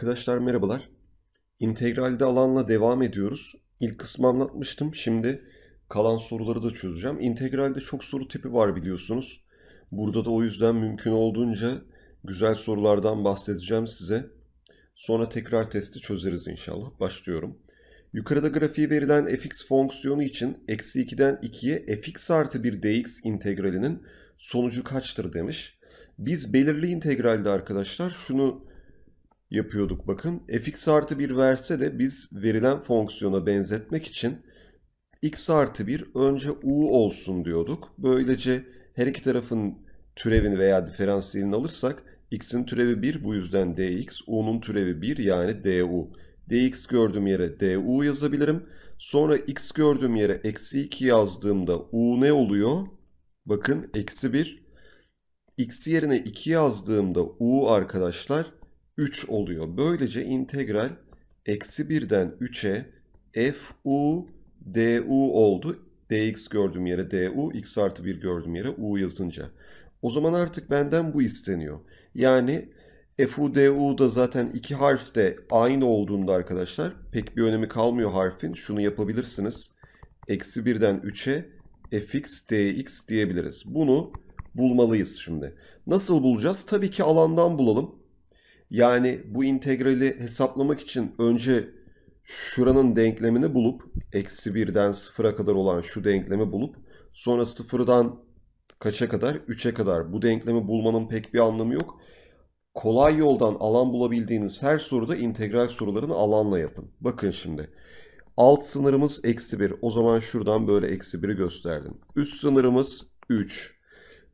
Arkadaşlar merhabalar. İntegralde alanla devam ediyoruz. İlk kısmı anlatmıştım. Şimdi kalan soruları da çözeceğim. İntegralde çok soru tipi var biliyorsunuz. Burada da o yüzden mümkün olduğunca güzel sorulardan bahsedeceğim size. Sonra tekrar testi çözeriz inşallah. Başlıyorum. Yukarıda grafiği verilen fx fonksiyonu için eksi 2'den 2'ye fx artı 1 dx integralinin sonucu kaçtır demiş. Biz belirli integralde arkadaşlar şunu yapıyorduk bakın. fx artı 1 verse de biz verilen fonksiyona benzetmek için x artı 1 önce u olsun diyorduk. Böylece her iki tarafın türevini veya diferansiyelini alırsak x'in türevi 1 bu yüzden dx, u'nun türevi 1 yani du. dx gördüğüm yere du yazabilirim. Sonra x gördüğüm yere eksi 2 yazdığımda u ne oluyor? Bakın eksi 1. x yerine 2 yazdığımda u arkadaşlar 3 oluyor. Böylece integral eksi 1'den 3'e f u du oldu. dx gördüğüm yere du, x artı 1 gördüğüm yere u yazınca. O zaman artık benden bu isteniyor. Yani fu du da zaten iki harf de aynı olduğunda arkadaşlar pek bir önemi kalmıyor harfin. Şunu yapabilirsiniz. Eksi 1'den 3'e fx dx diyebiliriz. Bunu bulmalıyız şimdi. Nasıl bulacağız? Tabii ki alandan bulalım. Yani bu integrali hesaplamak için önce şuranın denklemini bulup eksi birden sıfıra kadar olan şu denklemi bulup sonra sıfırdan kaça kadar? 3'e kadar. Bu denklemi bulmanın pek bir anlamı yok. Kolay yoldan alan bulabildiğiniz her soruda integral sorularını alanla yapın. Bakın şimdi. Alt sınırımız eksi 1. O zaman şuradan böyle eksi 1'i gösterdim. Üst sınırımız 3.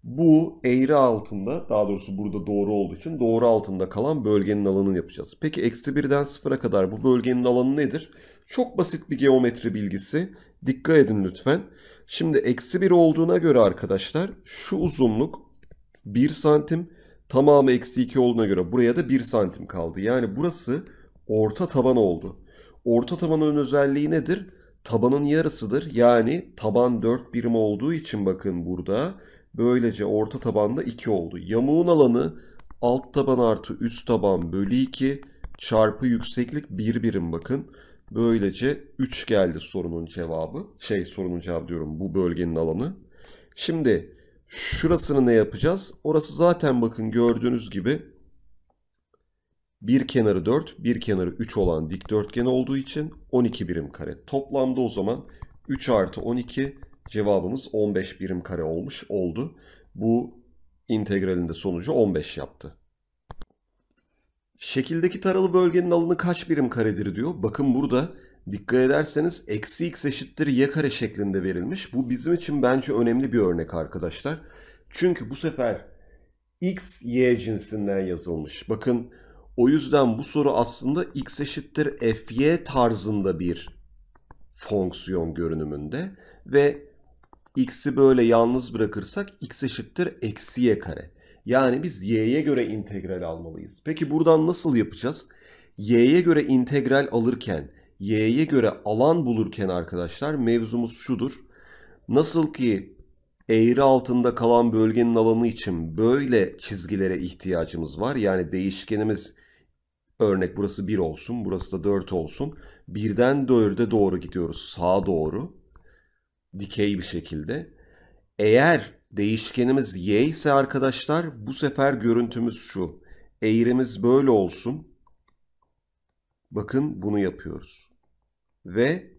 Bu eğri altında daha doğrusu burada doğru olduğu için doğru altında kalan bölgenin alanını yapacağız. Peki eksi 1'den 0'a kadar bu bölgenin alanı nedir? Çok basit bir geometri bilgisi. Dikkat edin lütfen. Şimdi eksi 1 olduğuna göre arkadaşlar şu uzunluk 1 santim tamamı eksi 2 olduğuna göre buraya da 1 santim kaldı. Yani burası orta taban oldu. Orta tabanın özelliği nedir? Tabanın yarısıdır. Yani taban 4 birim olduğu için bakın burada Böylece orta tabanda 2 oldu. Yamuğun alanı alt taban artı üst taban bölü 2 çarpı yükseklik 1 bir birim bakın. Böylece 3 geldi sorunun cevabı. Şey sorunun cevabı diyorum bu bölgenin alanı. Şimdi şurasını ne yapacağız? Orası zaten bakın gördüğünüz gibi bir kenarı 4, bir kenarı 3 olan dikdörtgen olduğu için 12 birim kare. Toplamda o zaman 3 artı 12 Cevabımız 15 birim kare olmuş oldu. Bu integralinde sonucu 15 yaptı. Şekildeki taralı bölgenin alanı kaç birim karedir diyor. Bakın burada dikkat ederseniz eksi x eşittir y kare şeklinde verilmiş. Bu bizim için bence önemli bir örnek arkadaşlar. Çünkü bu sefer x, y cinsinden yazılmış. Bakın o yüzden bu soru aslında x eşittir f y tarzında bir fonksiyon görünümünde ve x'i böyle yalnız bırakırsak x eşittir eksi y kare. Yani biz y'ye göre integral almalıyız. Peki buradan nasıl yapacağız? Y'ye göre integral alırken, y'ye göre alan bulurken arkadaşlar mevzumuz şudur. Nasıl ki eğri altında kalan bölgenin alanı için böyle çizgilere ihtiyacımız var. Yani değişkenimiz örnek burası 1 olsun, burası da 4 olsun. Birden 4'e doğru gidiyoruz sağa doğru dikey bir şekilde. Eğer değişkenimiz y ise arkadaşlar bu sefer görüntümüz şu. Eğrimiz böyle olsun. Bakın bunu yapıyoruz. Ve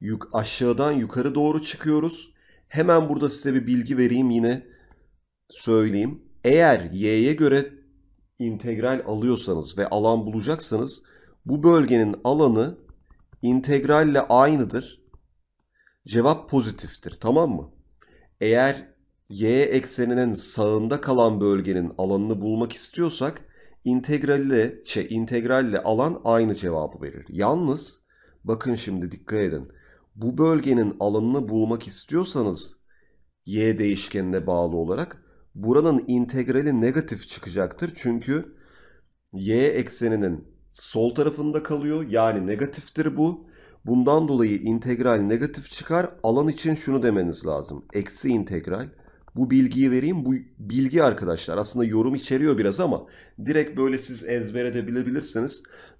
yük aşağıdan yukarı doğru çıkıyoruz. Hemen burada size bir bilgi vereyim yine söyleyeyim. Eğer y'ye göre integral alıyorsanız ve alan bulacaksanız bu bölgenin alanı integralle aynıdır. Cevap pozitiftir tamam mı? Eğer y ekseninin sağında kalan bölgenin alanını bulmak istiyorsak integralle şey integralle alan aynı cevabı verir. Yalnız bakın şimdi dikkat edin. Bu bölgenin alanını bulmak istiyorsanız y değişkenine bağlı olarak buranın integrali negatif çıkacaktır. Çünkü y ekseninin sol tarafında kalıyor. Yani negatiftir bu. Bundan dolayı integral negatif çıkar. Alan için şunu demeniz lazım. Eksi integral. Bu bilgiyi vereyim. Bu bilgi arkadaşlar aslında yorum içeriyor biraz ama direkt böyle siz ezber de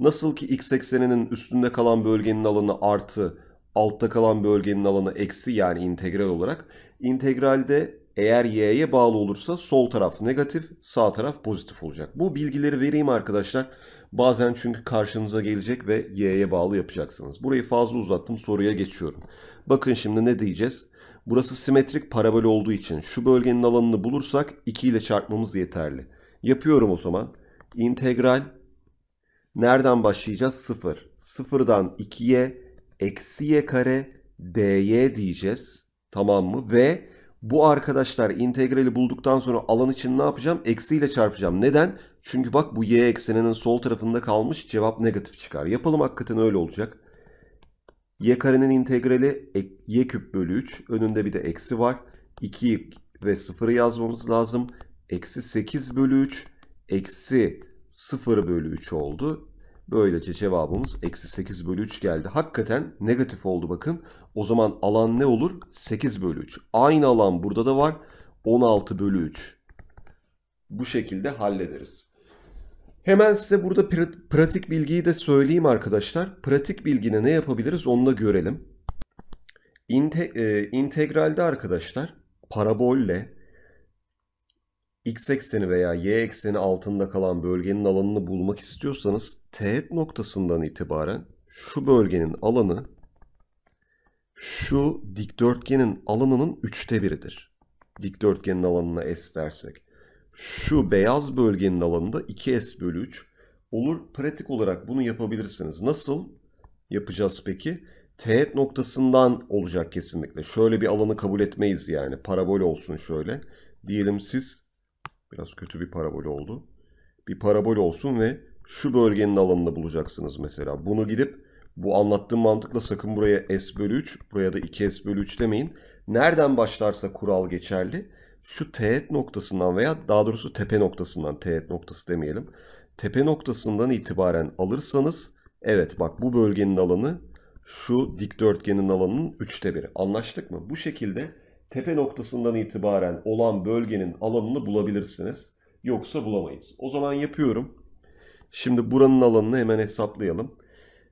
Nasıl ki x ekseninin üstünde kalan bölgenin alanı artı altta kalan bölgenin alanı eksi yani integral olarak. İntegralde eğer y'ye bağlı olursa sol taraf negatif, sağ taraf pozitif olacak. Bu bilgileri vereyim arkadaşlar. Bazen çünkü karşınıza gelecek ve y'ye bağlı yapacaksınız. Burayı fazla uzattım soruya geçiyorum. Bakın şimdi ne diyeceğiz? Burası simetrik parabol olduğu için şu bölgenin alanını bulursak 2 ile çarpmamız yeterli. Yapıyorum o zaman. İntegral nereden başlayacağız? 0. 0'dan 2'ye eksi y kare dy diyeceğiz. Tamam mı? Ve bu arkadaşlar integrali bulduktan sonra alan için ne yapacağım? Eksiyle çarpacağım. Neden? Çünkü bak bu y ekseninin sol tarafında kalmış cevap negatif çıkar. Yapalım hakikaten öyle olacak. y karenin integrali y küp bölü 3. Önünde bir de eksi var. 2 ve 0'ı yazmamız lazım. Eksi 8 bölü 3. Eksi 0 bölü 3 oldu. Böylece cevabımız eksi 8 bölü 3 geldi. Hakikaten negatif oldu bakın. O zaman alan ne olur? 8 bölü 3. Aynı alan burada da var. 16 bölü 3. Bu şekilde hallederiz. Hemen size burada pratik bilgiyi de söyleyeyim arkadaşlar. Pratik bilgine ne yapabiliriz onu da görelim. İnte e, integralde arkadaşlar parabolle x ekseni veya y ekseni altında kalan bölgenin alanını bulmak istiyorsanız teğet noktasından itibaren şu bölgenin alanı şu dikdörtgenin alanının üçte biridir. Dikdörtgenin alanına s dersek. Şu beyaz bölgenin alanında 2s bölü 3 olur. Pratik olarak bunu yapabilirsiniz. Nasıl yapacağız peki? Teğet noktasından olacak kesinlikle. Şöyle bir alanı kabul etmeyiz yani. Parabol olsun şöyle. Diyelim siz Biraz kötü bir parabol oldu. Bir parabol olsun ve şu bölgenin alanını bulacaksınız mesela. Bunu gidip bu anlattığım mantıkla sakın buraya S bölü 3, buraya da 2S bölü 3 demeyin. Nereden başlarsa kural geçerli. Şu teğet noktasından veya daha doğrusu tepe noktasından teğet noktası demeyelim. Tepe noktasından itibaren alırsanız evet bak bu bölgenin alanı şu dikdörtgenin alanının 3'te biri. Anlaştık mı? Bu şekilde tepe noktasından itibaren olan bölgenin alanını bulabilirsiniz. Yoksa bulamayız. O zaman yapıyorum. Şimdi buranın alanını hemen hesaplayalım.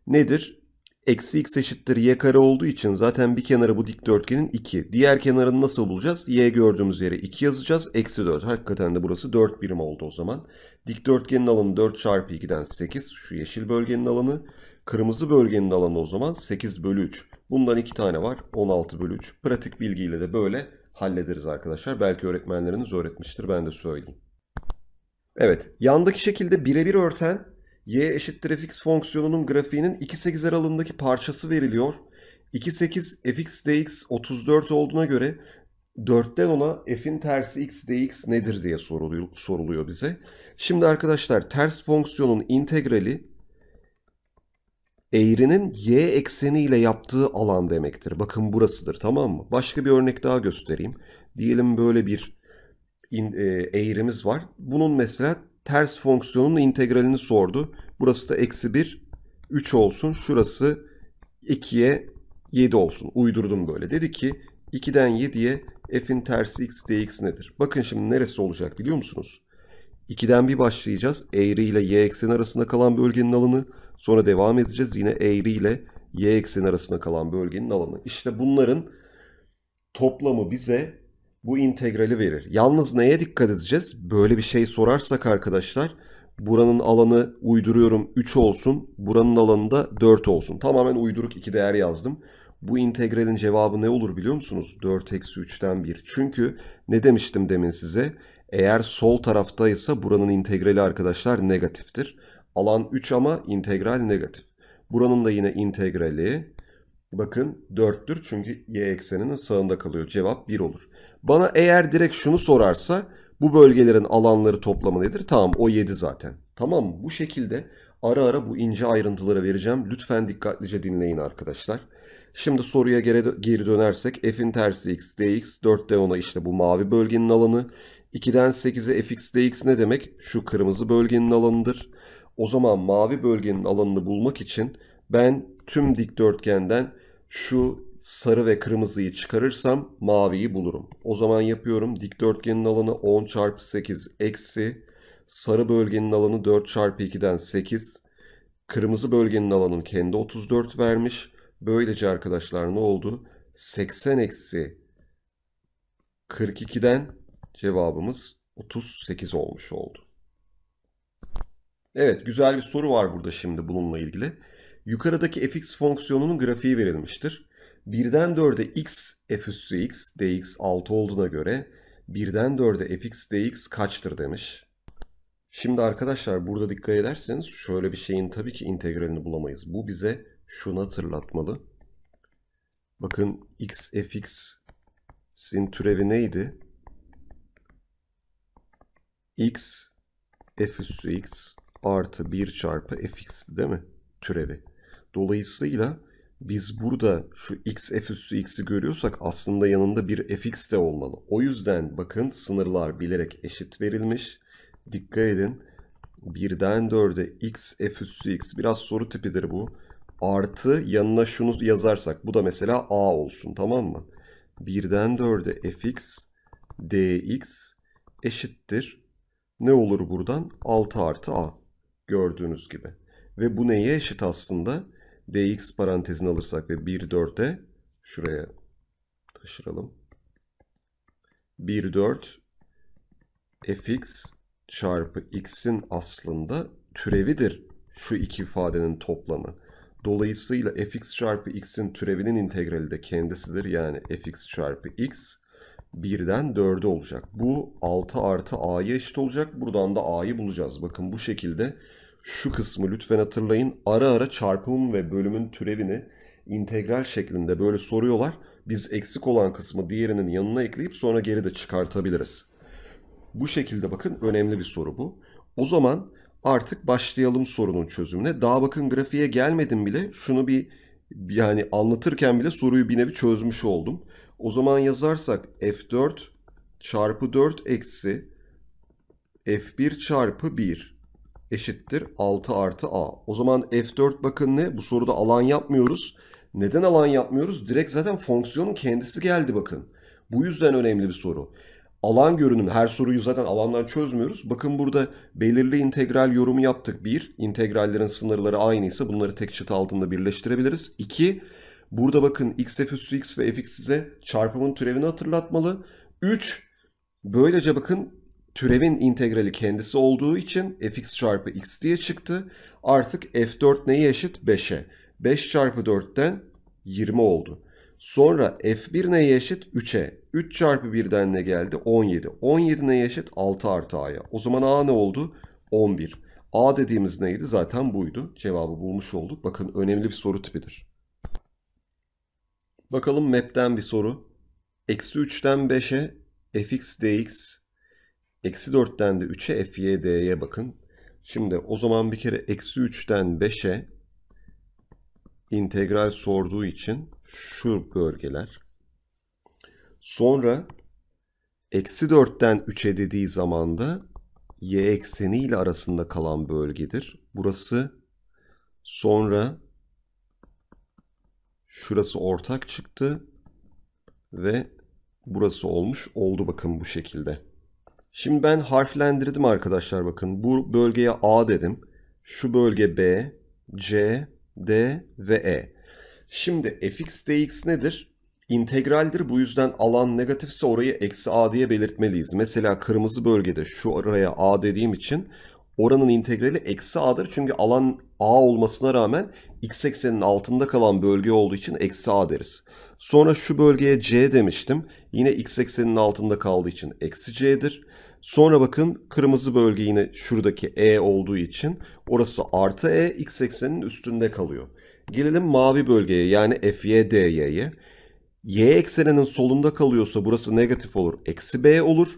Nedir? Eksi x eşittir y kare olduğu için zaten bir kenarı bu dikdörtgenin 2. Diğer kenarını nasıl bulacağız? Y gördüğümüz yere 2 yazacağız. Eksi 4. Hakikaten de burası 4 birim oldu o zaman. Dikdörtgenin alanı 4 çarpı 2'den 8. Şu yeşil bölgenin alanı. Kırmızı bölgenin alanı o zaman 8 bölü 3. Bundan 2 tane var 16 bölü 3. Pratik bilgiyle de böyle hallederiz arkadaşlar. Belki öğretmenleriniz öğretmiştir ben de söyleyeyim. Evet yandaki şekilde birebir örten y eşittir fx fonksiyonunun grafiğinin 2.8 aralığındaki parçası veriliyor. 2.8 fx dx 34 olduğuna göre 4'ten ona f'in tersi x dx nedir diye soruluyor, soruluyor bize. Şimdi arkadaşlar ters fonksiyonun integrali eğrinin y ekseniyle yaptığı alan demektir. Bakın burasıdır tamam mı? Başka bir örnek daha göstereyim. Diyelim böyle bir e, eğrimiz var. Bunun mesela ters fonksiyonun integralini sordu. Burası da eksi 1, 3 olsun. Şurası 2'ye 7 olsun. Uydurdum böyle. Dedi ki 2'den 7'ye f'in tersi x dx nedir? Bakın şimdi neresi olacak biliyor musunuz? 2'den bir başlayacağız. Eğri ile y ekseni arasında kalan bölgenin alanı. Sonra devam edeceğiz yine eğri ile y ekseni arasında kalan bölgenin alanı. İşte bunların toplamı bize bu integrali verir. Yalnız neye dikkat edeceğiz? Böyle bir şey sorarsak arkadaşlar buranın alanı uyduruyorum 3 olsun. Buranın alanı da 4 olsun. Tamamen uyduruk iki değer yazdım. Bu integralin cevabı ne olur biliyor musunuz? 4 eksi 3'ten 1. Çünkü ne demiştim demin size? Eğer sol taraftaysa buranın integrali arkadaşlar negatiftir. Alan 3 ama integral negatif. Buranın da yine integrali bakın 4'tür çünkü y ekseninin sağında kalıyor. Cevap 1 olur. Bana eğer direkt şunu sorarsa bu bölgelerin alanları toplamı nedir? Tamam o 7 zaten. Tamam Bu şekilde ara ara bu ince ayrıntılara vereceğim. Lütfen dikkatlice dinleyin arkadaşlar. Şimdi soruya geri, geri dönersek f'in tersi x dx 4'ten 10'a işte bu mavi bölgenin alanı. 2'den 8'e fx dx ne demek? Şu kırmızı bölgenin alanıdır. O zaman mavi bölgenin alanını bulmak için ben tüm dikdörtgenden şu sarı ve kırmızıyı çıkarırsam maviyi bulurum. O zaman yapıyorum. Dikdörtgenin alanı 10 çarpı 8 eksi. Sarı bölgenin alanı 4 çarpı 2'den 8. Kırmızı bölgenin alanını kendi 34 vermiş. Böylece arkadaşlar ne oldu? 80 eksi 42'den cevabımız 38 olmuş oldu. Evet güzel bir soru var burada şimdi bununla ilgili. Yukarıdaki fx fonksiyonunun grafiği verilmiştir. 1'den 4'e x f üssü x dx 6 olduğuna göre 1'den 4'e fx dx kaçtır demiş. Şimdi arkadaşlar burada dikkat ederseniz şöyle bir şeyin tabii ki integralini bulamayız. Bu bize şunu hatırlatmalı. Bakın x fx'in türevi neydi? x f üssü x artı 1 çarpı fx değil mi? Türevi. Dolayısıyla biz burada şu x f üssü x'i görüyorsak aslında yanında bir fx de olmalı. O yüzden bakın sınırlar bilerek eşit verilmiş. Dikkat edin. 1'den 4'e x f üssü x biraz soru tipidir bu. Artı yanına şunu yazarsak bu da mesela a olsun tamam mı? 1'den 4'e fx dx eşittir. Ne olur buradan? 6 artı a. Gördüğünüz gibi. Ve bu neye eşit aslında? dx parantezini alırsak ve 1 4'e şuraya taşıralım. 1 4 fx çarpı x'in aslında türevidir şu iki ifadenin toplamı. Dolayısıyla fx çarpı x'in türevinin integrali de kendisidir. Yani fx çarpı x 1'den 4'e olacak. Bu 6 artı a'ya eşit olacak. Buradan da a'yı bulacağız. Bakın bu şekilde şu kısmı lütfen hatırlayın. Ara ara çarpımın ve bölümün türevini integral şeklinde böyle soruyorlar. Biz eksik olan kısmı diğerinin yanına ekleyip sonra geri de çıkartabiliriz. Bu şekilde bakın önemli bir soru bu. O zaman artık başlayalım sorunun çözümüne. Daha bakın grafiğe gelmedim bile şunu bir yani anlatırken bile soruyu bir nevi çözmüş oldum. O zaman yazarsak F4 çarpı 4 eksi F1 çarpı 1 eşittir 6 artı A. O zaman F4 bakın ne? Bu soruda alan yapmıyoruz. Neden alan yapmıyoruz? Direkt zaten fonksiyonun kendisi geldi bakın. Bu yüzden önemli bir soru. Alan görünüm her soruyu zaten alandan çözmüyoruz. Bakın burada belirli integral yorumu yaptık. 1. İntegrallerin sınırları aynıysa bunları tek çıtı altında birleştirebiliriz. 2. Burada bakın xf üssü x ve fx size çarpımın türevini hatırlatmalı. 3 böylece bakın türevin integrali kendisi olduğu için fx çarpı x diye çıktı. Artık f4 neye eşit? 5'e. 5 çarpı 4'ten 20 oldu. Sonra f1 neye eşit? 3'e. 3 çarpı 1'den ne geldi? 17. 17 neye eşit? 6 artı a'ya. O zaman a ne oldu? 11. A dediğimiz neydi? Zaten buydu. Cevabı bulmuş olduk. Bakın önemli bir soru tipidir. Bakalım map'ten bir soru. Eksi 3'ten 5'e fx dx. Eksi 4'ten de 3'e fy dy'ye bakın. Şimdi o zaman bir kere eksi 3'ten 5'e integral sorduğu için şu bölgeler. Sonra eksi 4'ten 3'e dediği zaman da y ekseni ile arasında kalan bölgedir. Burası sonra Şurası ortak çıktı. Ve burası olmuş. Oldu bakın bu şekilde. Şimdi ben harflendirdim arkadaşlar bakın. Bu bölgeye A dedim. Şu bölge B, C, D ve E. Şimdi fx dx nedir? İntegraldir bu yüzden alan negatifse orayı eksi a diye belirtmeliyiz. Mesela kırmızı bölgede şu araya a dediğim için oranın integrali eksi a'dır. Çünkü alan a olmasına rağmen x ekseninin altında kalan bölge olduğu için eksi a deriz. Sonra şu bölgeye c demiştim. Yine x ekseninin altında kaldığı için eksi c'dir. Sonra bakın kırmızı bölge yine şuradaki e olduğu için orası artı e x ekseninin üstünde kalıyor. Gelelim mavi bölgeye yani F Y D Y'ye. y ekseninin solunda kalıyorsa burası negatif olur. Eksi b olur.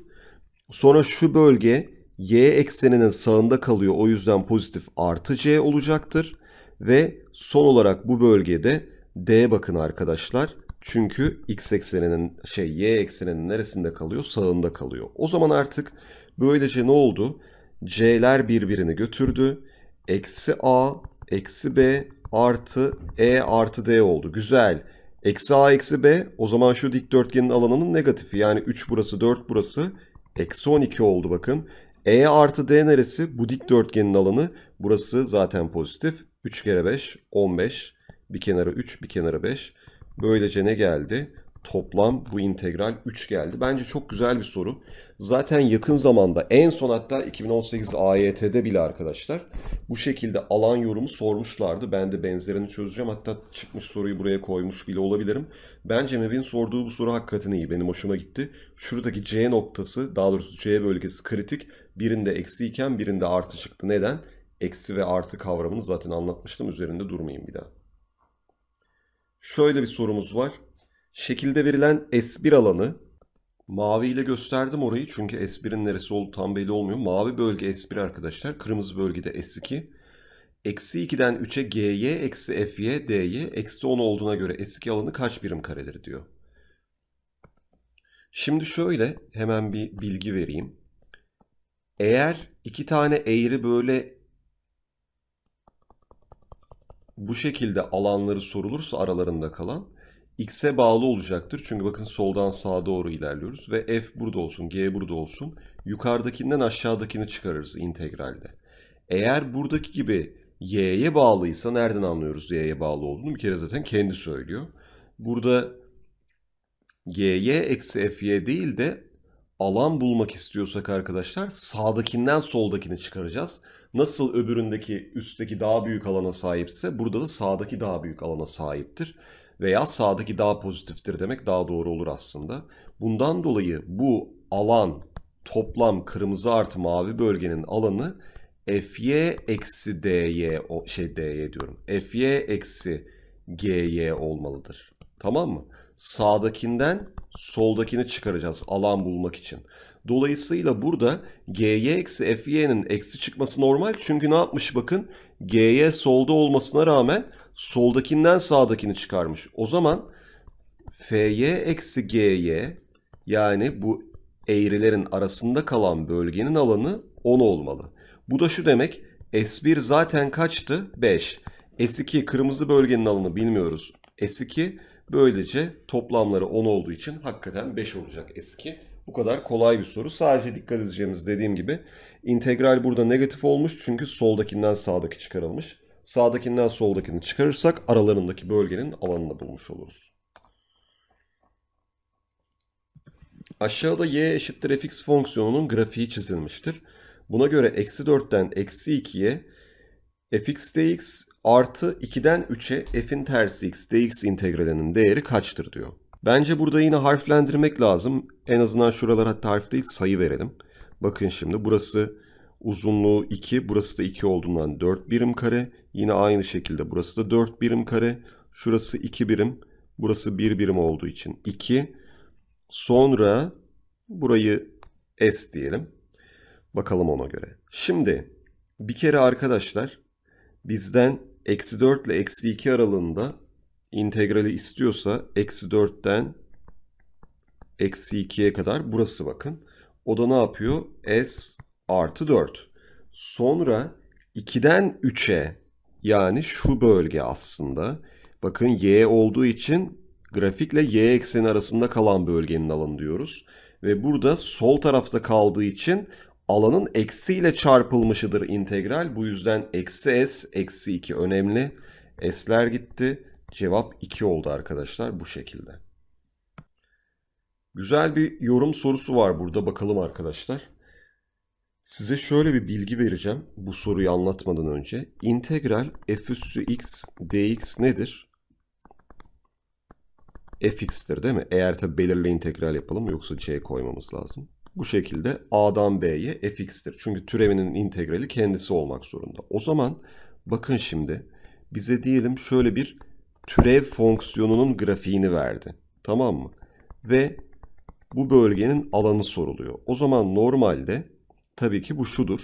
Sonra şu bölge y ekseninin sağında kalıyor. O yüzden pozitif artı c olacaktır. Ve son olarak bu bölgede d bakın arkadaşlar. Çünkü x ekseninin şey y ekseninin neresinde kalıyor? Sağında kalıyor. O zaman artık böylece ne oldu? c'ler birbirini götürdü. Eksi a, eksi b artı e artı d oldu. Güzel. Eksi a eksi b o zaman şu dikdörtgenin alanının negatifi. Yani 3 burası 4 burası. Eksi 12 oldu bakın. E artı D neresi? Bu dikdörtgenin alanı. Burası zaten pozitif. 3 kere 5, 15. Bir kenarı 3, bir kenarı 5. Böylece ne geldi? Toplam bu integral 3 geldi. Bence çok güzel bir soru. Zaten yakın zamanda en son hatta 2018 AYT'de bile arkadaşlar bu şekilde alan yorumu sormuşlardı. Ben de benzerini çözeceğim. Hatta çıkmış soruyu buraya koymuş bile olabilirim. Bence Mevin sorduğu bu soru hakikaten iyi. Benim hoşuma gitti. Şuradaki C noktası daha doğrusu C bölgesi kritik Birinde eksiyken birinde artı çıktı. Neden? Eksi ve artı kavramını zaten anlatmıştım. Üzerinde durmayayım bir daha. Şöyle bir sorumuz var. Şekilde verilen S1 alanı mavi ile gösterdim orayı çünkü S1'in neresi olduğu tam belli olmuyor. Mavi bölge S1 arkadaşlar. Kırmızı bölgede S2. Eksi 2'den 3'e G'ye eksi F'ye D'ye eksi 10 olduğuna göre S2 alanı kaç birim karedir diyor. Şimdi şöyle hemen bir bilgi vereyim. Eğer iki tane eğri böyle bu şekilde alanları sorulursa aralarında kalan x'e bağlı olacaktır. Çünkü bakın soldan sağa doğru ilerliyoruz ve f burada olsun, g burada olsun. Yukarıdakinden aşağıdakini çıkarırız integralde. Eğer buradaki gibi y'ye bağlıysa nereden anlıyoruz y'ye bağlı olduğunu? Bir kere zaten kendi söylüyor. Burada g'ye eksi f'ye değil de alan bulmak istiyorsak arkadaşlar sağdakinden soldakini çıkaracağız. Nasıl öbüründeki üstteki daha büyük alana sahipse burada da sağdaki daha büyük alana sahiptir. Veya sağdaki daha pozitiftir demek daha doğru olur aslında. Bundan dolayı bu alan toplam kırmızı artı mavi bölgenin alanı fy eksi dy şey dy diyorum. fy eksi gy olmalıdır. Tamam mı? Sağdakinden soldakini çıkaracağız alan bulmak için. Dolayısıyla burada gy eksi fy'nin eksi çıkması normal. Çünkü ne yapmış bakın gy solda olmasına rağmen soldakinden sağdakini çıkarmış. O zaman fy eksi gy yani bu eğrilerin arasında kalan bölgenin alanı 10 olmalı. Bu da şu demek S1 zaten kaçtı? 5. S2 kırmızı bölgenin alanı bilmiyoruz. S2 Böylece toplamları 10 olduğu için hakikaten 5 olacak eski. Bu kadar kolay bir soru. Sadece dikkat edeceğimiz dediğim gibi integral burada negatif olmuş çünkü soldakinden sağdaki çıkarılmış. Sağdakinden soldakini çıkarırsak aralarındaki bölgenin alanını bulmuş oluruz. Aşağıda y eşittir fx fonksiyonunun grafiği çizilmiştir. Buna göre eksi 4'ten eksi 2'ye fx dx artı 2'den 3'e f'in tersi x dx integralinin değeri kaçtır diyor. Bence burada yine harflendirmek lazım. En azından şuralar hatta harf değil sayı verelim. Bakın şimdi burası uzunluğu 2 burası da 2 olduğundan 4 birim kare. Yine aynı şekilde burası da 4 birim kare. Şurası 2 birim burası 1 birim olduğu için 2. Sonra burayı s diyelim. Bakalım ona göre. Şimdi bir kere arkadaşlar bizden eksi 4 ile eksi 2 aralığında integrali istiyorsa eksi 4'ten eksi 2'ye kadar burası bakın. O da ne yapıyor? S artı 4. Sonra 2'den 3'e yani şu bölge aslında. Bakın y olduğu için grafikle y ekseni arasında kalan bölgenin alanı diyoruz. Ve burada sol tarafta kaldığı için alanın eksiyle çarpılmışıdır integral. Bu yüzden eksi s eksi 2 önemli. S'ler gitti. Cevap 2 oldu arkadaşlar bu şekilde. Güzel bir yorum sorusu var burada bakalım arkadaşlar. Size şöyle bir bilgi vereceğim bu soruyu anlatmadan önce. İntegral f üssü x dx nedir? fx'tir değil mi? Eğer tabi belirli integral yapalım yoksa c koymamız lazım bu şekilde A'dan B'ye fx'tir. Çünkü türevinin integrali kendisi olmak zorunda. O zaman bakın şimdi bize diyelim şöyle bir türev fonksiyonunun grafiğini verdi. Tamam mı? Ve bu bölgenin alanı soruluyor. O zaman normalde tabii ki bu şudur.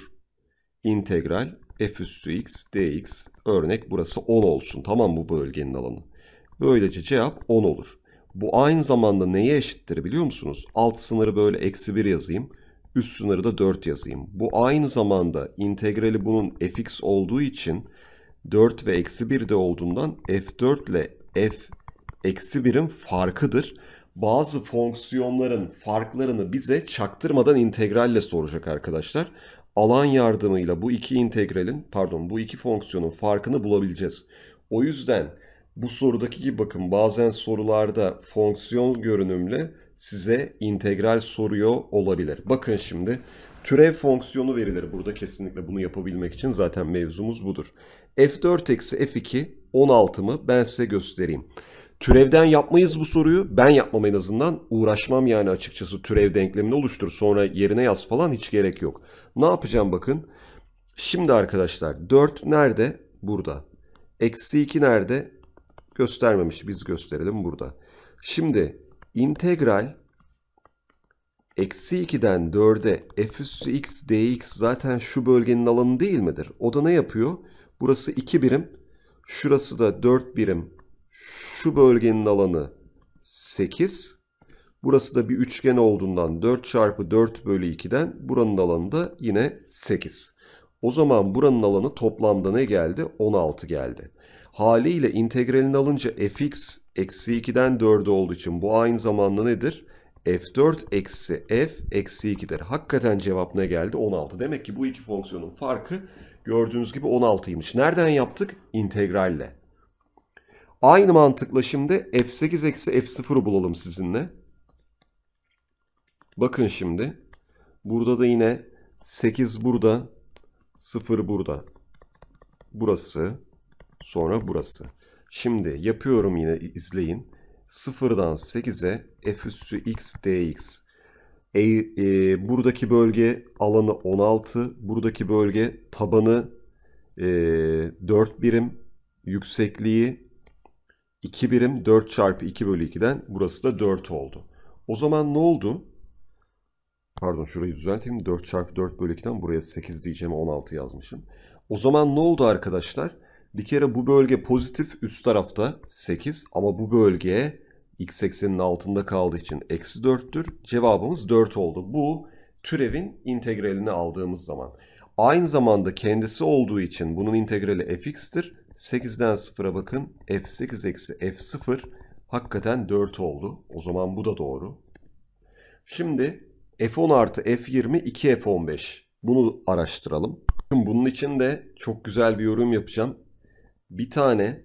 İntegral f üstü x dx örnek burası 10 olsun. Tamam bu bölgenin alanı. Böylece cevap 10 olur. Bu aynı zamanda neye eşittir biliyor musunuz? Alt sınırı böyle eksi 1 yazayım. Üst sınırı da 4 yazayım. Bu aynı zamanda integrali bunun fx olduğu için 4 ve eksi 1 de olduğundan f4 ile f eksi 1'in farkıdır. Bazı fonksiyonların farklarını bize çaktırmadan integralle soracak arkadaşlar. Alan yardımıyla bu iki integralin pardon bu iki fonksiyonun farkını bulabileceğiz. O yüzden bu sorudaki gibi bakın bazen sorularda fonksiyon görünümlü size integral soruyor olabilir. Bakın şimdi türev fonksiyonu verilir. Burada kesinlikle bunu yapabilmek için zaten mevzumuz budur. F4 eksi F2 16 mı? Ben size göstereyim. Türevden yapmayız bu soruyu. Ben yapmam en azından. Uğraşmam yani açıkçası türev denklemini oluştur. Sonra yerine yaz falan hiç gerek yok. Ne yapacağım bakın. Şimdi arkadaşlar 4 nerede? Burada. Eksi 2 nerede? Göstermemiş, Biz gösterelim burada. Şimdi integral eksi 2'den 4'e f üssü x dx zaten şu bölgenin alanı değil midir? O da ne yapıyor? Burası 2 birim. Şurası da 4 birim. Şu bölgenin alanı 8. Burası da bir üçgen olduğundan 4 çarpı 4 bölü 2'den buranın alanı da yine 8. O zaman buranın alanı toplamda ne geldi? 16 geldi. Haliyle integralini alınca fx eksi 2'den 4'e olduğu için bu aynı zamanda nedir? f4 eksi f eksi 2'dir. Hakikaten cevap ne geldi? 16. Demek ki bu iki fonksiyonun farkı gördüğünüz gibi 16'ymış. Nereden yaptık? İntegralle. Aynı mantıkla şimdi f8 eksi f0'ı bulalım sizinle. Bakın şimdi. Burada da yine 8 burada, 0 burada. Burası. Sonra burası. Şimdi yapıyorum yine izleyin. 0'dan 8'e f üssü x dx. E, e, buradaki bölge alanı 16. Buradaki bölge tabanı e, 4 birim. Yüksekliği 2 birim. 4 çarpı 2 bölü 2'den burası da 4 oldu. O zaman ne oldu? Pardon şurayı düzelteyim. 4 çarpı 4 bölü 2'den buraya 8 diyeceğim 16 yazmışım. O zaman ne oldu arkadaşlar? Bir kere bu bölge pozitif üst tarafta 8 ama bu bölgeye x ekseninin altında kaldığı için eksi 4'tür. Cevabımız 4 oldu. Bu türevin integralini aldığımız zaman. Aynı zamanda kendisi olduğu için bunun integrali fx'tir. 8'den 0'a bakın f8 eksi f0 hakikaten 4 oldu. O zaman bu da doğru. Şimdi f10 artı f20 2f15 bunu araştıralım. Bunun için de çok güzel bir yorum yapacağım bir tane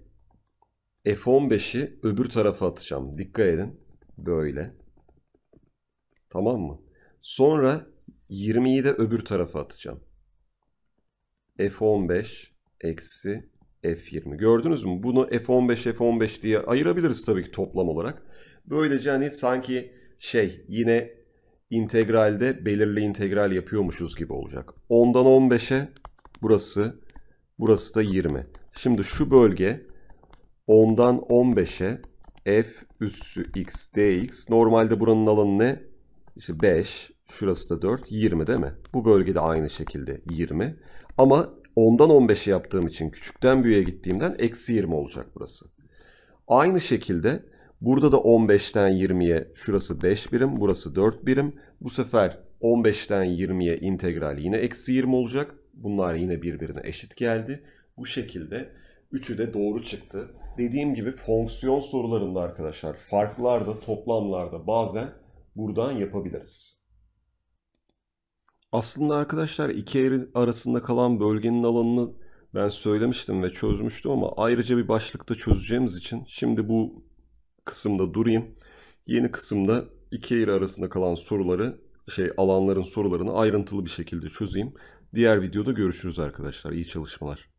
F-15'i öbür tarafa atacağım. Dikkat edin. Böyle. Tamam mı? Sonra 20'yi de öbür tarafa atacağım. F-15 eksi F-20. Gördünüz mü? Bunu F-15 F-15 diye ayırabiliriz tabii ki toplam olarak. Böylece hani sanki şey yine integralde belirli integral yapıyormuşuz gibi olacak. 10'dan 15'e burası, burası da 20. Şimdi şu bölge 10'dan 15'e f üssü x dx. Normalde buranın alanı ne? İşte 5. Şurası da 4. 20 değil mi? Bu bölgede aynı şekilde 20. Ama 10'dan 15'e yaptığım için küçükten büyüğe gittiğimden eksi 20 olacak burası. Aynı şekilde burada da 15'ten 20'ye şurası 5 birim. Burası 4 birim. Bu sefer 15'ten 20'ye integral yine eksi 20 olacak. Bunlar yine birbirine eşit geldi. Bu şekilde üçü de doğru çıktı. Dediğim gibi fonksiyon sorularında arkadaşlar farklarda, toplamlarda bazen buradan yapabiliriz. Aslında arkadaşlar iki arasında kalan bölgenin alanını ben söylemiştim ve çözmüştüm ama ayrıca bir başlıkta çözeceğimiz için şimdi bu kısımda durayım. Yeni kısımda iki eğri arasında kalan soruları şey alanların sorularını ayrıntılı bir şekilde çözeyim. Diğer videoda görüşürüz arkadaşlar. İyi çalışmalar.